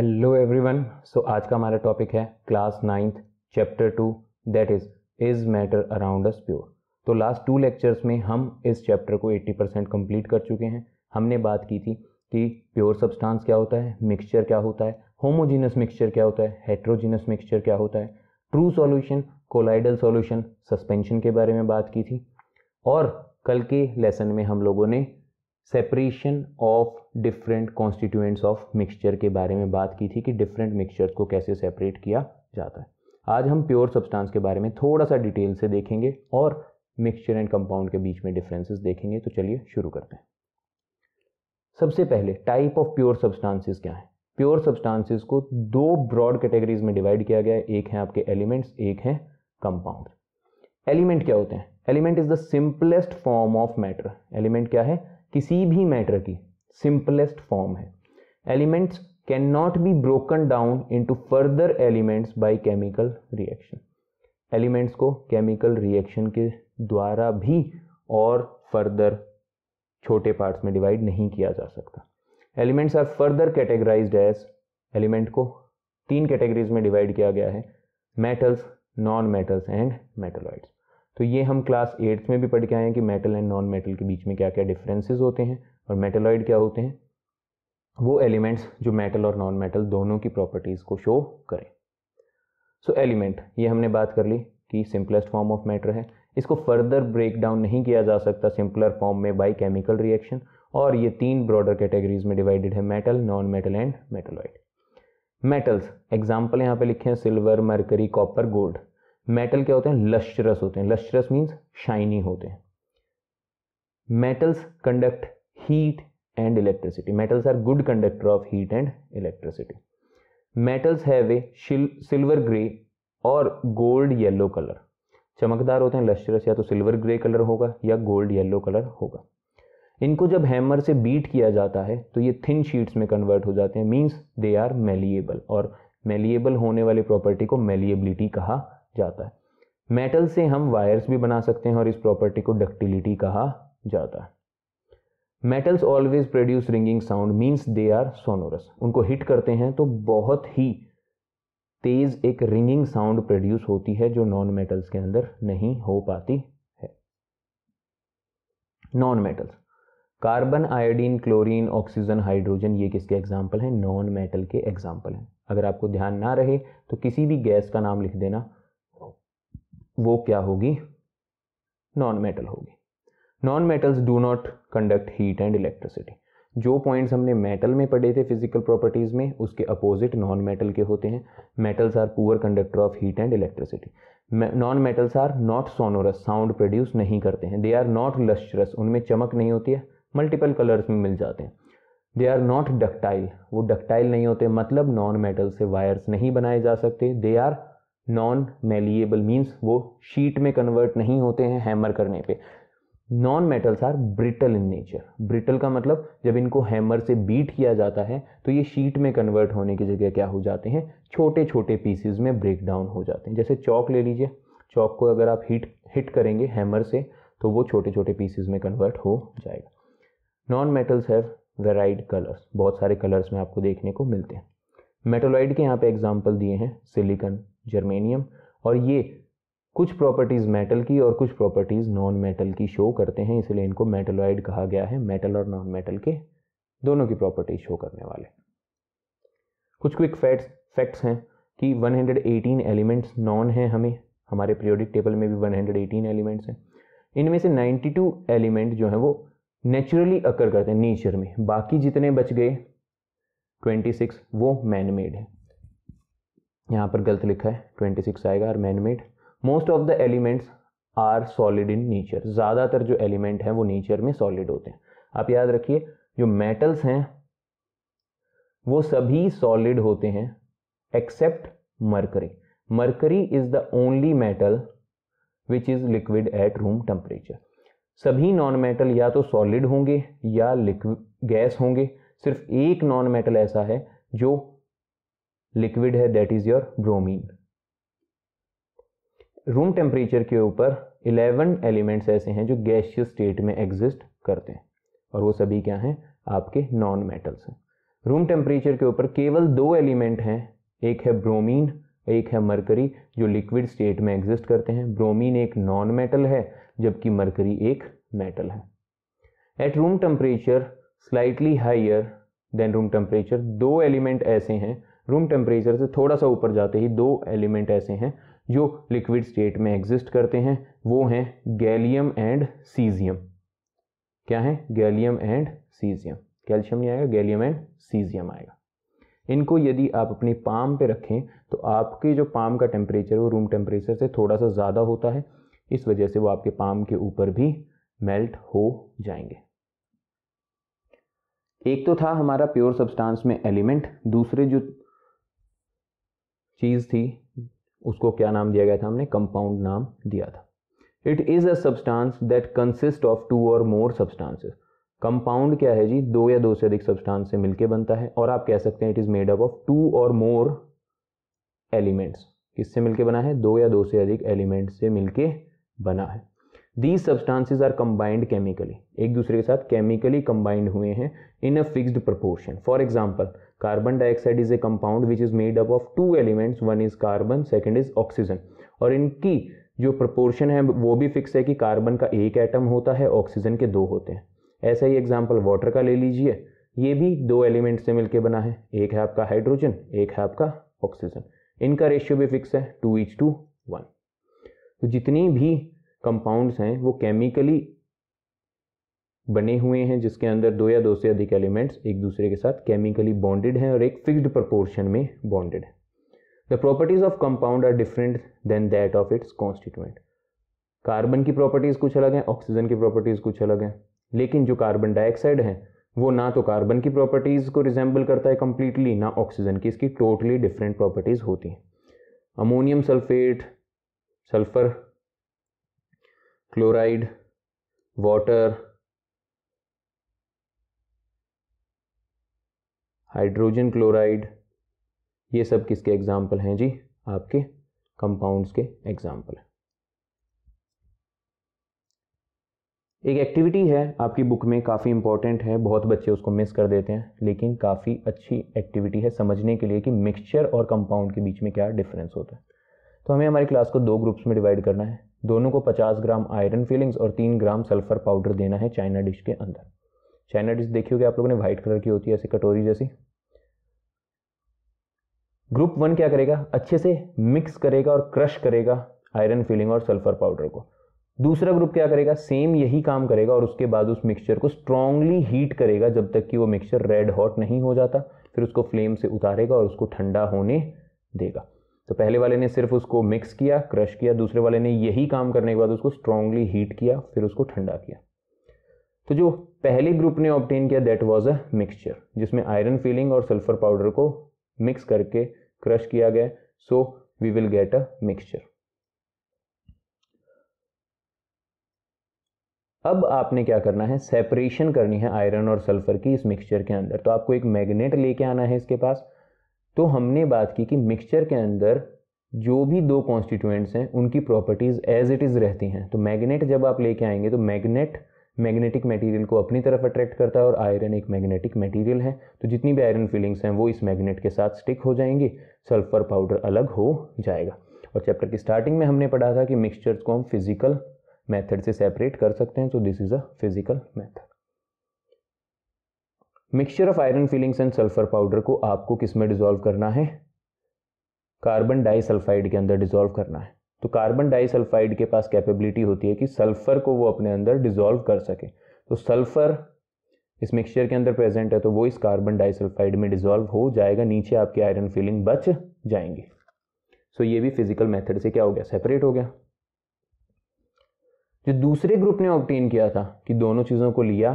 hello everyone so आज का हमारा टॉपिक है class ninth chapter two that is is matter around us pure तो लास्ट टू लेक्चर्स में हम इस चैप्टर को 80 परसेंट कम्प्लीट कर चुके हैं हमने बात की थी कि प्योर सब्सटेंस क्या होता है मिक्सचर क्या होता है होमोजीनस मिक्सचर क्या होता है हेट्रोजीनस मिक्सचर क्या होता है true solution colloidal solution suspension के बारे में बात की थी और कल के लेसन में हम लोगों ने separation of different constituents of mixture के बारे में बात की थी कि डिफरेंट मिक्सचर्स को कैसे सेपरेट किया जाता है आज हम प्योर सब्सटेंस के बारे में थोड़ा सा डिटेल से देखेंगे और मिक्सचर एंड कंपाउंड के बीच में डिफरेंसेस देखेंगे तो चलिए शुरू करते हैं सबसे पहले टाइप ऑफ प्योर सब्सटेंसेस क्या है प्योर सब्सटेंसेस को दो ब्रॉड कैटेगरीज में डिवाइड किया गया है एक है आपके एलिमेंट्स एक है कंपाउंड एलिमेंट क्या होते हैं element is the simplest form of matter element क्या है किसी भी मैटर की सिंपलेस्ट फॉर्म है elements can not be broken down into further elements by chemical reaction elements को केमिकल रिएक्शन के द्वारा भी और फर्दर छोटे पार्ट्स में डिवाइड नहीं किया जा सकता elements are further categorize as element को तीन कैटेगरीज में डिवाइड किया गया है metals non metals and metalloids तो ये हम क्लास एट्थ में भी पढ़ के आए हैं कि मेटल एंड नॉन मेटल के बीच में क्या क्या डिफरेंसेस होते हैं और मेटेलॉइड क्या होते हैं वो एलिमेंट्स जो मेटल और नॉन मेटल दोनों की प्रॉपर्टीज़ को शो करें सो एलिमेंट ये हमने बात कर ली कि सिंपलेस्ट फॉर्म ऑफ मैटर है इसको फर्दर ब्रेक डाउन नहीं किया जा सकता सिंपलर फॉर्म में बाई केमिकल रिएक्शन और ये तीन ब्रॉडर कैटेगरीज में डिवाइडेड है metal non metal and metalloid metals example यहाँ पे लिखे हैं silver mercury copper gold metal क्या होते हैं लश्चरस होते हैं लश्चरस मीन्स शाइनी होते हैं metals conduct heat and electricity metals are good conductor of heat and electricity metals have a silver grey और गोल्ड येलो कलर चमकदार होते हैं लश्चरस या तो सिल्वर ग्रे कलर होगा या गोल्ड येलो कलर होगा इनको जब हैमर से बीट किया जाता है तो ये थिन शीट्स में कन्वर्ट हो जाते हैं मीन्स दे आर मेलिएबल और मेलिएबल होने वाली प्रॉपर्टी को मेलिएबिलिटी कहा जाता है मेटल से हम वायर्स भी बना सकते हैं और इस प्रॉपर्टी को डक्टिलिटी कहा जाता है metals always produce ringing sound means they are sonorous उनको हिट करते हैं तो बहुत ही तेज एक रिंगिंग साउंड प्रोड्यूस होती है जो नॉन मेटल्स के अंदर नहीं हो पाती है non metals carbon iodine chlorine oxygen hydrogen ये किसके एग्जाम्पल हैं नॉन मेटल के एग्जाम्पल हैं अगर आपको ध्यान ना रहे तो किसी भी गैस का नाम लिख देना वो क्या होगी नॉन मेटल होगी non metals do not conduct heat and electricity जो पॉइंट्स हमने मेटल में पढ़े थे फिजिकल प्रॉपर्टीज़ में उसके अपोजिट नॉन मेटल के होते हैं metals are poor conductor of heat and electricity non metals are not sonorous sound produce नहीं करते हैं दे आर नॉट लश्चरस उनमें चमक नहीं होती है मल्टीपल कलर्स में मिल जाते हैं दे आर नॉट डक्टाइल वो डक्टाइल नहीं होते मतलब नॉन मेटल से वायर्स नहीं बनाए जा सकते they are non malleable means वो शीट में कन्वर्ट नहीं होते हैं हैमर करने पे non metals are brittle in nature brittle का मतलब जब इनको हैमर से बीट किया जाता है तो ये शीट में कन्वर्ट होने की जगह क्या हो जाते हैं छोटे छोटे पीसीज में ब्रेक डाउन हो जाते हैं जैसे चौक ले लीजिए चौक को अगर आप हिट हिट करेंगे हैमर से तो वो छोटे छोटे पीसीज में कन्वर्ट हो जाएगा non metals have varied colours बहुत सारे कलर्स में आपको देखने को मिलते हैं मेटोलाइड के यहाँ पे एग्जाम्पल दिए हैं सिलिकन जर्मेनियम और ये कुछ प्रॉपर्टीज़ मेटल की और कुछ प्रॉपर्टीज़ नॉन मेटल की शो करते हैं इसलिए इनको मेटलॉइड कहा गया है मेटल और नॉन मेटल के दोनों की प्रॉपर्टीज शो करने वाले कुछ क्विक फैक्ट्स फैक्ट्स हैं कि 118 एलिमेंट्स नॉन हैं हमें हमारे पीरियोडिक टेबल में भी 118 एलिमेंट्स हैं इनमें से 92 एलिमेंट जो हैं वो नेचुरली अकर करते हैं नेचर में बाकी जितने बच गए 26 वो मैन मेड हैं यहाँ पर गलत लिखा है ट्वेंटी सिक्स आएगा और made most of the elements are solid in nature ज़्यादातर जो एलिमेंट हैं वो नेचर में सॉलिड होते हैं आप याद रखिए जो मेटल्स हैं वो सभी सॉलिड होते हैं except mercury mercury is the only metal which is liquid at room temperature सभी नॉन मेटल या तो सॉलिड होंगे या लिक्विड गैस होंगे सिर्फ एक नॉन मेटल ऐसा है जो लिक्विड है that is your bromine room temperature के ऊपर 11 एलिमेंट्स ऐसे हैं जो गैशियस स्टेट में एग्जिस्ट करते हैं और वो सभी क्या हैं आपके नॉन मेटल्स हैं रूम टेम्परेचर के ऊपर केवल दो एलिमेंट हैं एक है ब्रोमीन एक है मरकरी जो लिक्विड स्टेट में एग्जिस्ट करते हैं ब्रोमीन एक नॉन मेटल है जबकि मरकरी एक मेटल है at room temperature slightly higher than room temperature दो एलिमेंट ऐसे हैं रूम टेम्परेचर से थोड़ा सा ऊपर जाते ही दो एलिमेंट ऐसे हैं जो लिक्विड स्टेट में एग्जिस्ट करते हैं वो हैं गैलियम एंड सीजियम क्या है गैलियम एंड सीजियम कैल्शियम नहीं आएगा गैलियम एंड सीजियम आएगा इनको यदि आप अपनी पाम पे रखें तो आपके जो पाम का टेम्परेचर वो रूम टेम्परेचर से थोड़ा सा ज़्यादा होता है इस वजह से वो आपके पाम के ऊपर भी मेल्ट हो जाएंगे एक तो था हमारा प्योर सब्सटेंस में एलिमेंट दूसरे जो चीज़ थी उसको क्या नाम दिया गया था हमने कंपाउंड नाम दिया था it is a substance that consist of two और मोर सब्सटेंसेस कंपाउंड क्या है जी दो या दो से अधिक सब्सटेंस से मिलकर बनता है और आप कह सकते हैं it is made up of two और मोर एलिमेंट्स किससे मिलके बना है दो या दो से अधिक एलिमेंट से मिलके बना है these substances are combined chemically एक दूसरे के साथ केमिकली कंबाइंड हुए हैं in a fixed proportion for example carbon dioxide is a compound which is made up of two elements one is carbon second is oxygen और इनकी जो proportion है वो भी फिक्स है कि कार्बन का एक एटम होता है ऑक्सीजन के दो होते हैं ऐसा ही एग्जाम्पल वाटर का ले लीजिए ये भी दो एलिमेंट से मिलकर बना है एक है आपका हाइड्रोजन एक है आपका ऑक्सीजन इनका रेशियो भी फिक्स है टू इच टू वन तो जितनी भी कंपाउंड्स हैं वो केमिकली बने हुए हैं जिसके अंदर दो या दो से अधिक एलिमेंट्स एक दूसरे के साथ केमिकली बॉन्डेड हैं और एक फिक्स्ड प्रपोर्शन में बॉन्डेड है the properties of compound are different than that of its constituent carbon की प्रॉपर्टीज़ कुछ अलग हैं ऑक्सीजन की प्रॉपर्टीज़ कुछ अलग हैं लेकिन जो कार्बन डाइऑक्साइड है वो ना तो कार्बन की प्रॉपर्टीज़ को रिजेंबल करता है कम्प्लीटली ना ऑक्सीजन की इसकी टोटली डिफरेंट प्रॉपर्टीज़ होती हैं ammonium sulphate sulphur chloride water hydrogen chloride ये सब किसके एग्जाम्पल हैं जी आपके कंपाउंड्स के एग्जाम्पल एक एक्टिविटी है आपकी बुक में काफ़ी इंपॉर्टेंट है बहुत बच्चे उसको मिस कर देते हैं लेकिन काफ़ी अच्छी एक्टिविटी है समझने के लिए कि मिक्सचर और कंपाउंड के बीच में क्या डिफरेंस होता है तो हमें हमारी क्लास को दो ग्रुप्स में डिवाइड करना है दोनों को 50 ग्राम आयरन फीलिंग्स और 3 ग्राम सल्फर पाउडर देना है चाइना डिश के अंदर चाइना डिश देखी होगी आप लोगों ने वाइट कलर की होती है ऐसी कटोरी जैसी ग्रुप वन क्या करेगा अच्छे से मिक्स करेगा और क्रश करेगा आयरन फीलिंग और सल्फर पाउडर को दूसरा ग्रुप क्या करेगा सेम यही काम करेगा और उसके बाद उस मिक्सचर को स्ट्रांगली हीट करेगा जब तक कि वो मिक्सचर रेड हॉट नहीं हो जाता फिर उसको फ्लेम से उतारेगा और उसको ठंडा होने देगा तो पहले वाले ने सिर्फ उसको मिक्स किया क्रश किया दूसरे वाले ने यही काम करने के बाद उसको स्ट्रांगली हीट किया फिर उसको ठंडा किया तो जो पहले ग्रुप ने ऑप्टेन किया दैट वाज अ मिक्सचर जिसमें आयरन फीलिंग और सल्फर पाउडर को मिक्स करके क्रश किया गया so we will get a mixture अब आपने क्या करना है सेपरेशन करनी है आयरन और सल्फर की इस मिक्सचर के अंदर तो आपको एक मैग्नेट लेके आना है इसके पास तो हमने बात की कि मिक्सचर के अंदर जो भी दो कॉन्स्टिट्यूएंट्स हैं उनकी प्रॉपर्टीज़ एज इट इज़ रहती हैं तो मैग्नेट जब आप लेके आएंगे तो मैग्नेट मैग्नेटिक मटेरियल को अपनी तरफ अट्रैक्ट करता है और आयरन एक मैग्नेटिक मटेरियल है तो जितनी भी आयरन फीलिंग्स हैं वो इस मैग्नेट के साथ स्टिक हो जाएंगे सल्फर पाउडर अलग हो जाएगा और चैप्टर की स्टार्टिंग में हमने पढ़ा था कि मिक्सचर्स को हम फिजिकल मेथड से सेपरेट कर सकते हैं तो this is a physical method mixture of iron filings and sulphur powder को आपको किस में डिजोल्व करना है कार्बन डाइसल्फाइड के अंदर डिजोल्व करना है तो कार्बन डाइसल्फाइड के पास कैपेबिलिटी होती है कि सल्फर को वो अपने अंदर डिजोल्व कर सके तो सल्फर इस मिक्सचर के अंदर प्रेजेंट है तो वो इस कार्बन डाइसल्फाइड में डिजोल्व हो जाएगा नीचे आपके आयरन फीलिंग बच जाएंगे सो ये भी फिजिकल मेथड से क्या हो गया सेपरेट हो गया जो दूसरे ग्रुप ने ऑप्टेन किया था कि दोनों चीज़ों को लिया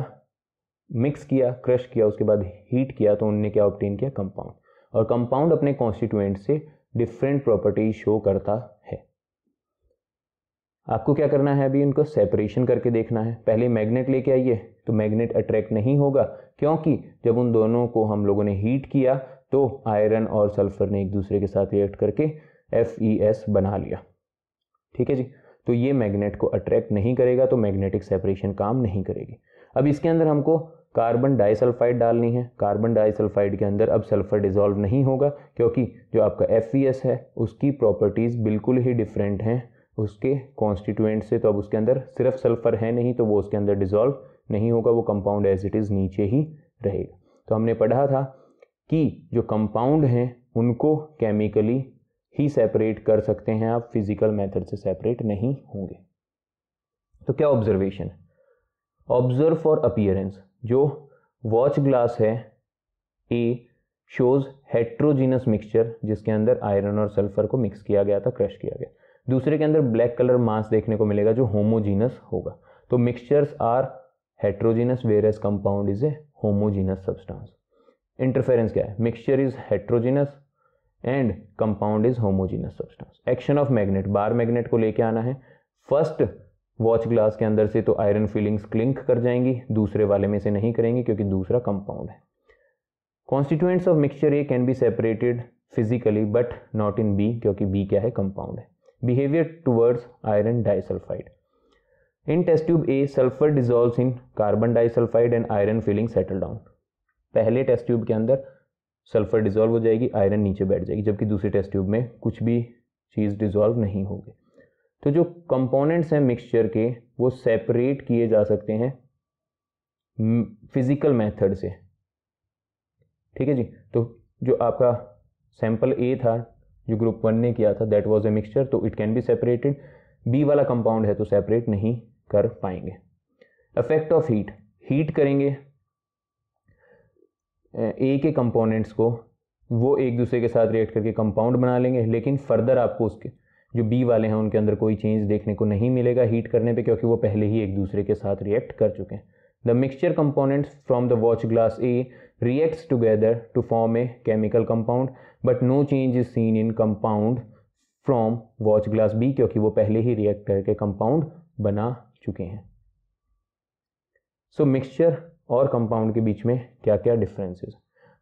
मिक्स किया क्रश किया उसके बाद हीट किया तो उनने क्या ऑप्टेन किया कंपाउंड और कंपाउंड अपने कॉन्स्टिट्यूएंट से डिफरेंट प्रॉपर्टी शो करता है आपको क्या करना है अभी उनको सेपरेशन करके देखना है पहले मैग्नेट लेके आइए तो मैग्नेट अट्रैक्ट नहीं होगा क्योंकि जब उन दोनों को हम लोगों ने हीट किया तो आयरन और सल्फर ने एक दूसरे के साथ रिएक्ट करके एफ ई एस बना लिया ठीक है जी तो ये मैग्नेट को अट्रैक्ट नहीं करेगा तो मैग्नेटिक सेपरेशन काम नहीं करेगी अब इसके अंदर हमको कार्बन डाइसल्फाइड डालनी है कार्बन डाइसल्फाइड के अंदर अब सल्फ़र डिज़ोल्व नहीं होगा क्योंकि जो आपका एफ e है उसकी प्रॉपर्टीज़ बिल्कुल ही डिफरेंट हैं उसके कॉन्स्टिट्यूएंट से तो अब उसके अंदर सिर्फ सल्फ़र है नहीं तो वो उसके अंदर डिज़ोल्व नहीं होगा वो कंपाउंड एज इट इज़ नीचे ही रहेगा तो हमने पढ़ा था कि जो कंपाउंड हैं उनको केमिकली ही सेपरेट कर सकते हैं आप फिज़िकल मेथड से सेपरेट नहीं होंगे तो क्या ऑब्जर्वेशन ऑब्जर्व फॉर अपियरेंस जो वॉच ग्लास है ए शोज हेट्रोजीनस मिक्सचर जिसके अंदर आयरन और सल्फर को मिक्स किया गया था क्रश किया गया दूसरे के अंदर ब्लैक कलर मास देखने को मिलेगा जो होमोजीनस होगा तो mixtures are heterogeneous where compound is a homogeneous substance interference क्या है mixture is heterogeneous and compound is homogeneous substance action of magnet bar magnet को लेके आना है फर्स्ट वॉच ग्लास के अंदर से तो आयरन फीलिंग्स क्लिंक कर जाएंगी दूसरे वाले में से नहीं करेंगी क्योंकि दूसरा कंपाउंड है constituents of mixture A can be separated physically but not in B क्योंकि बी क्या है कंपाउंड है behaviour towards iron disulphide in test tube A sulphur dissolve in carbon disulphide and iron filing settle down पहले test tube के अंदर sulphur dissolve हो जाएगी iron नीचे बैठ जाएगी जबकि दूसरे टेस्ट ट्यूब में कुछ भी चीज़ डिजॉल्व नहीं होगी तो जो कंपोनेंट्स हैं मिक्सचर के वो सेपरेट किए जा सकते हैं फिजिकल मेथड से ठीक है जी तो जो आपका सैंपल ए था जो ग्रुप वन ने किया था दैट वाज ए मिक्सचर तो it can be separated B वाला कंपाउंड है तो सेपरेट नहीं कर पाएंगे इफेक्ट ऑफ हीट हीट करेंगे ए के कंपोनेंट्स को वो एक दूसरे के साथ रिएक्ट करके कंपाउंड बना लेंगे लेकिन फर्दर आपको उसके जो बी वाले हैं उनके अंदर कोई चेंज देखने को नहीं मिलेगा हीट करने पे क्योंकि वो पहले ही एक दूसरे के साथ रिएक्ट कर चुके हैं the mixture components from the watch glass A reacts together to form a chemical compound but no change is seen in compound from watch glass B क्योंकि वो पहले ही रिएक्ट करके कंपाउंड बना चुके हैं सो so, मिक्सचर और compound के बीच में क्या क्या differences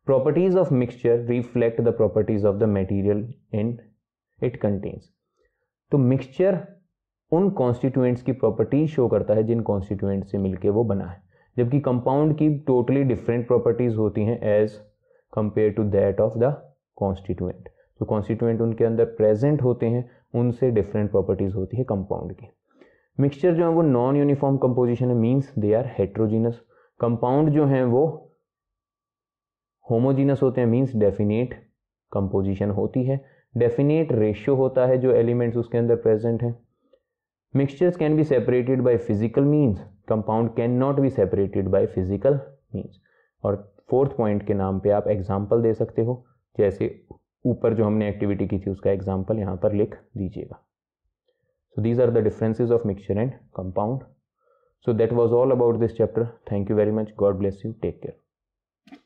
properties of mixture reflect the properties of the material in it contains तो मिक्सचर उन कॉन्स्टिट्यूएंट्स की प्रॉपर्टीज शो करता है जिन कॉन्स्टिट्यूएंट से मिलकर वो बना है जबकि कंपाउंड की टोटली डिफरेंट प्रॉपर्टीज होती हैं as compared to that of the constituent जो कॉन्स्टिट्यूएंट उनके अंदर प्रेजेंट होते हैं उनसे डिफरेंट प्रॉपर्टीज होती है कंपाउंड की मिक्सचर जो है वो नॉन यूनिफॉर्म कंपोजिशन है means they are heterogeneous compound जो हैं वो होमोजीनस होते हैं मीन्स डेफिनेट कंपोजिशन होती है डेफिनेट रेशियो होता है जो एलिमेंट्स उसके अंदर प्रेजेंट हैं mixtures can be separated by physical means compound can not be separated by physical means और फोर्थ पॉइंट के नाम पे आप एग्जाम्पल दे सकते हो जैसे ऊपर जो हमने एक्टिविटी की थी उसका एग्जाम्पल यहाँ पर लिख दीजिएगा so these are the differences of mixture and compound so that was all about this chapter thank you very much God bless you take care